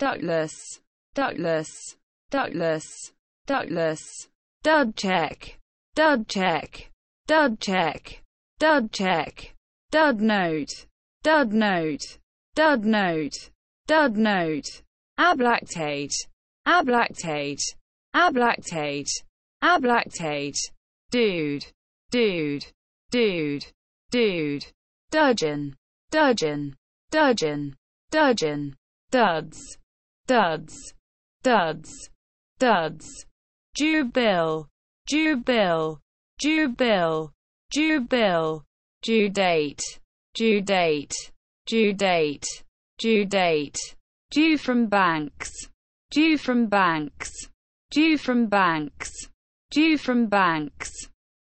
Douglas, Douglas, Douglas, Douglas, Dud check, dud check, Dud note, Dud note, Dud note, Dud note, Ablactate, Ablactate, Ablactate, Ablactate, Dude, Dude, Dude, Dude, Dudgeon, Dudgeon, Dudgeon, Dudgeon, Duds duds, duds, duds, jubil, jubil, jubil, jubil, due date, due date, due date, due date, due from banks, due from banks, due from banks, due from banks,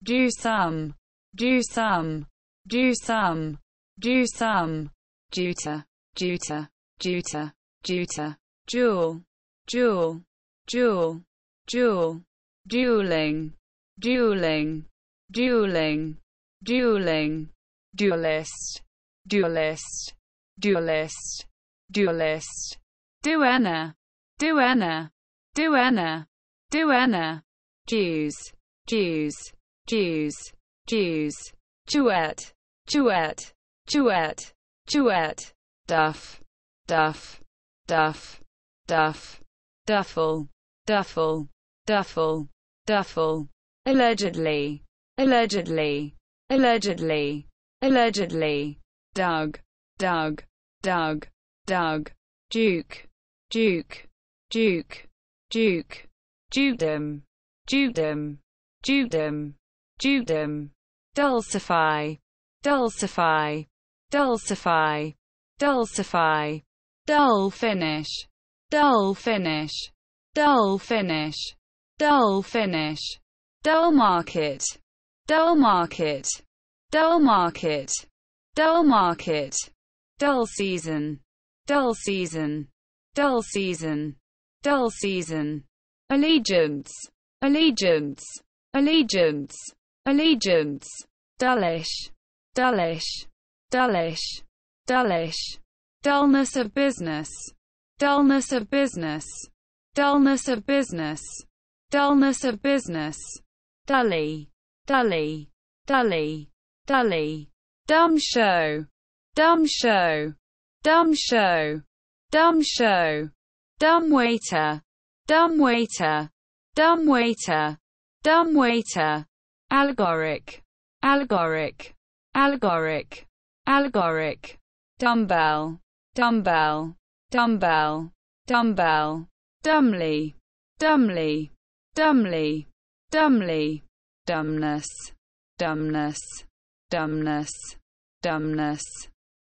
due some, due some, due some, due some, juta, juta, juta, juta. Jewel, jewel, jewel, jewel, dueling, dueling, dueling, dueling, duelist, duelist, duelist, duelist, duenna, duenna, duenna, duenna, Jews, Jews, Jews, Jews, duet, duet, duet, duet, Duff, Duff, Duff duff, duffel, duffel, duffel, duffel, allegedly, allegedly, allegedly, allegedly, Doug, Doug, Doug, Doug, Duke, Duke, Duke, Duke, Judem, Judem, Judem, Judem, dulcify, dulcify, dulcify, dulcify, dull finish, dull finish, dull finish, dull finish, dull market, dull market, dull market, dull market, dull season, dull season, dull season, dull season, allegiance, allegiance, allegiance, allegiance, dullish, dullish, dullish, dullish, dullness of business, dullness of business, dullness of business, dullness of business, dully, dully, dully, dully, dumb show, dumb show, dumb show, dumb show, dumb waiter, dumb waiter, dumb waiter, dumb waiter, allegoric, allegoric, allegoric, allegoric, dumbbell, dumbbell, dumbbell, dumbbell, dumbly, dumbly, dumbly, dumbly, dumbness, dumbness, dumbness, dumbness,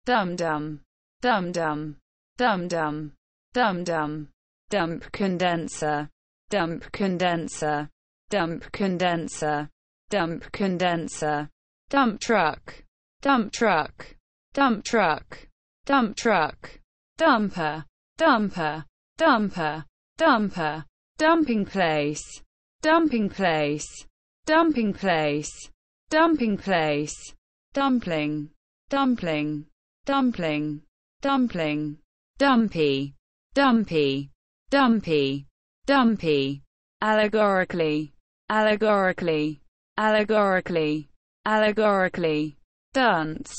dum-dum, dum-dum, dum-dum, dum-dum, dump condenser, dump condenser, dump condenser, dump condenser, dump truck, dump truck, dump truck, dump truck dumper, dumper, dumper, dumper, dumping place, dumping place, dumping place, dumping place, dumpling, dumpling, dumpling, dumpling, dumpy, dumpy, dumpy, dumpy, allegorically, allegorically, allegorically, allegorically, dance,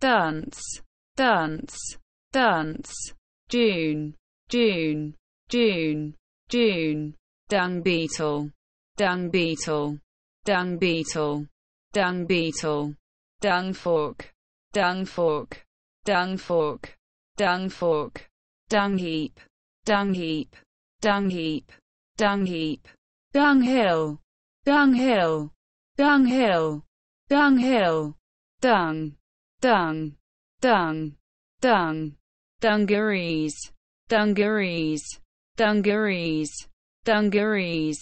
dance, dance, Dance. June. June. June. June. Dung beetle. Dung beetle. Dung beetle. Dung beetle. Dung fork. Dung fork. Dung fork. Dung fork. Dung heap. Dung heap. Dung heap. Dung heap. Dung hill. Dung hill. Dung hill. Dung hill. Dung. Dung. Dung. Dung dungarees, dungarees, dungarees, dungarees,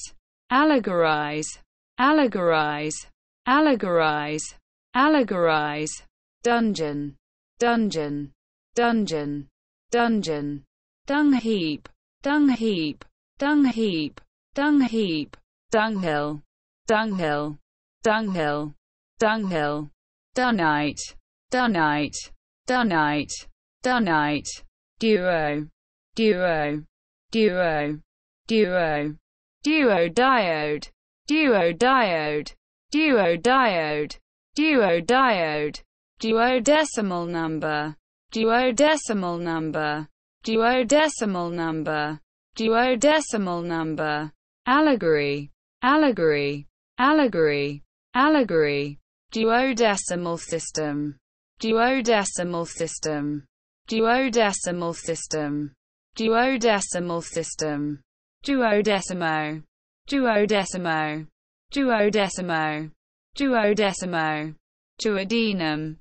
allegorize, allegorize, allegorize, allegorize, dungeon, dungeon, dungeon, dungeon, dung heap, dung heap, dung heap, dung heap, dunghill, dunghill, dunghill, dunghill, dunite, dunite, dunite. Dunite. Duo. Duo. Duo. Duo. Duo diode. Duo diode. Duo diode. Duo diode. duo decimal number. duo decimal number. duo decimal number. duo decimal number. Allegory. Allegory. Allegory. Allegory. Duodecimal system. Duodecimal system duodecimal system, duodecimal system, duodecimo, duodecimo, duodecimo, duodecimo, duodenum,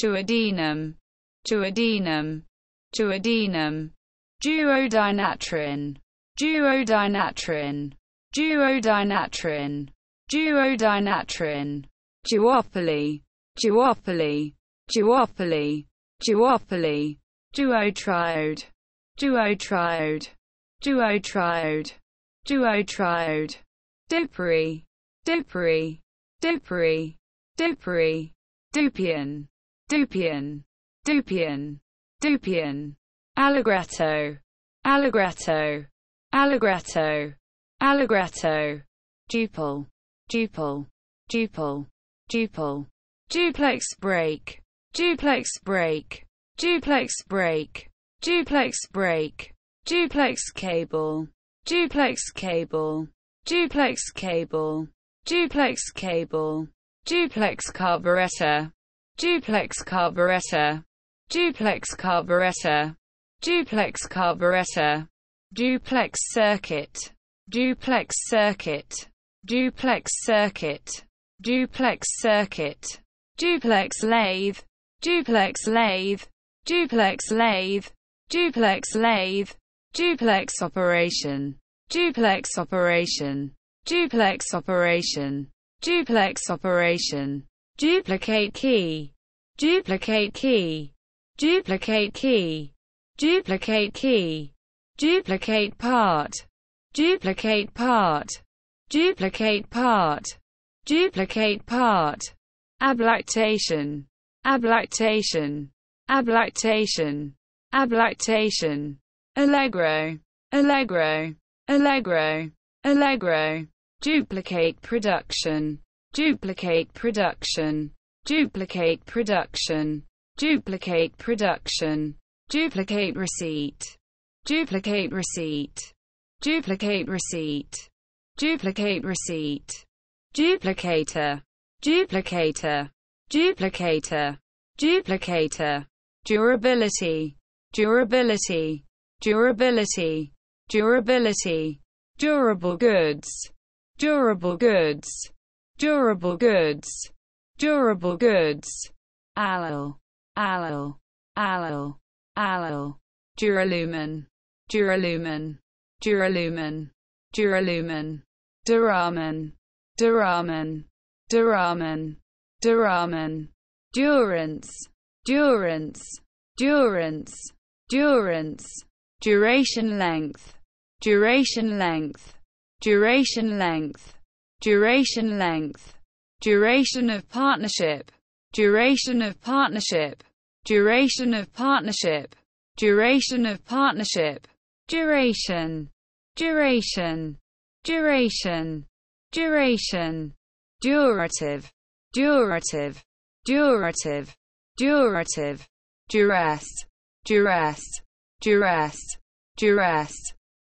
duodenum, duodenum, duodenum, duodinatrin, duodinatrin, duodinatrin, duodinatrin, duopoly, duopoly, duopoly, duopoly, duotriode, duotriode, duotriode, duotriode, dippery, dippery, dippery, dippery, dupian, dupian, dupian, dupian, allegretto, allegretto, allegretto, allegretto, duple, duple, duple, duple, duplex break, duplex break, duplex break, duplex break, duplex cable, duplex cable, duplex cable, duplex cable, duplex carburetor, duplex carburetor, duplex carburetor, duplex carburetor, duplex circuit, duplex circuit, duplex circuit, duplex circuit, duplex lathe, duplex lathe, duplex lathe, duplex lathe, duplex operation, duplex operation, duplex operation, duplex operation, duplicate key, duplicate key, duplicate key, duplicate key, duplicate part, duplicate part, duplicate part, duplicate part, ablactation, ablactation, Ablactation. Ablactation. Allegro. Allegro. Allegro. Allegro. Duplicate production. Duplicate production. Duplicate production. Duplicate production. Duplicate receipt. Duplicate receipt. Duplicate receipt. Duplicate receipt. Duplicator. Duplicator. Duplicator. Duplicator durability, durability, durability, durability, durable goods, durable goods, durable goods, durable goods, allyl, allyl, allyl, allyl, duralumin, duralumin, duralumin, duralumin, duramen, duramen, duramen, duramen, durance, durance, durance, durance, duration length, duration length, duration length, duration length, duration of partnership, duration of partnership, duration of partnership, duration of partnership, duration, duration, duration, duration, durative, durative, durative, durative, duress, duress, duress, duress,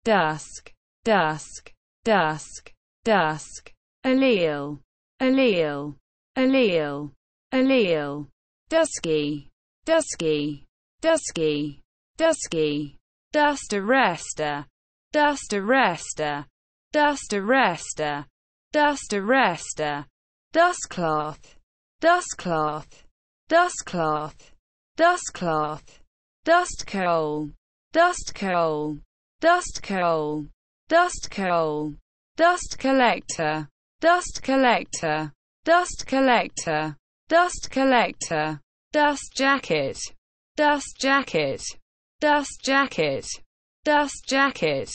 dusk, dusk, dusk, dusk, allele, allele, allele, allele, dusky, dusky, dusky, dusky, dust arrester, dust arrester, dust arrester, dust arrester, dust cloth, dust cloth, Dust cloth, dust coal, dust coal, dust coal, dust coal, dust collector, dust collector, dust collector, dust collector, dust jacket, dust jacket, dust jacket, dust jacket,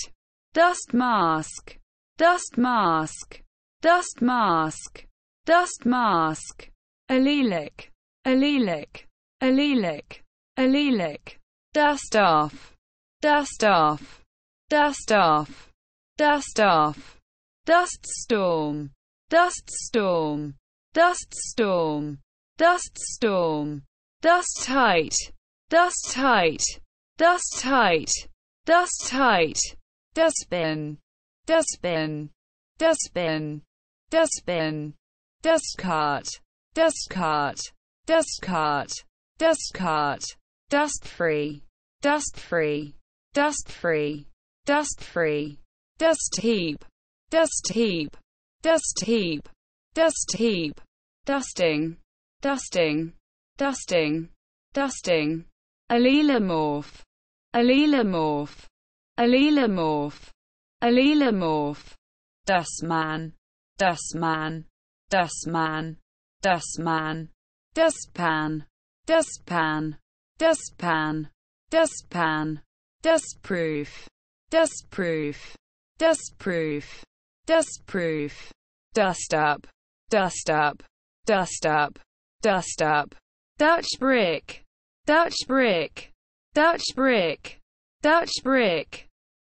dust mask, dust mask, dust mask, dust mask, allelic, allelic, allelic, allelic, dust off, dust off, dust off, dust off, dust storm, dust storm, dust storm, dust storm, dust height, dust height, dust height, dust height, dustbin, dustbin, dustbin, dustbin, dust cart dust cart, dust cart, dust free, dust free, dust free, dust free, dust heap, dust heap, dust heap, dust heap, dusting, dusting, dusting, dusting, allelomorph, allelomorph, allelomorph, allelomorph, dustman, dustman, dustman, dustman dustpan, dustpan, dustpan, dustpan, dustproof, dustproof, dustproof, dustproof, dust up, dust up, dust up, dust up, Dutch brick, Dutch brick, Dutch brick, Dutch brick.